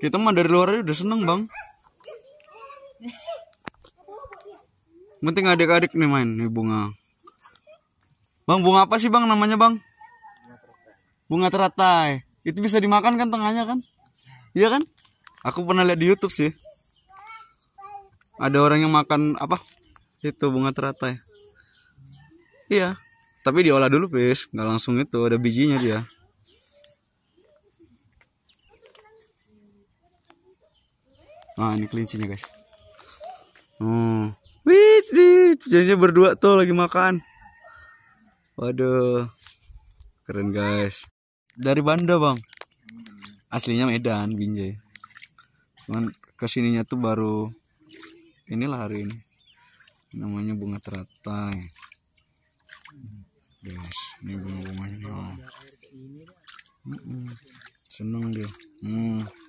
Kita mah dari luar aja udah seneng bang. Penting adik-adik nih main nih bunga. Bang bunga apa sih bang namanya bang? Bunga teratai. Itu bisa dimakan kan tengahnya kan? Iya kan? Aku pernah lihat di YouTube sih. Ada orang yang makan apa? Itu bunga teratai. Iya. Tapi diolah dulu, Pis. Nggak langsung itu, ada bijinya dia. Nah ini kelincinya guys. Hmm. Wih, jadinya berdua tuh lagi makan. Waduh, keren guys. Dari Banda bang. Aslinya Medan, Binjai. Cuman kesininya tuh baru inilah hari ini. Namanya bunga teratai. Guys, ini bunga-bunganya Hmm. Seneng dia. Hmm.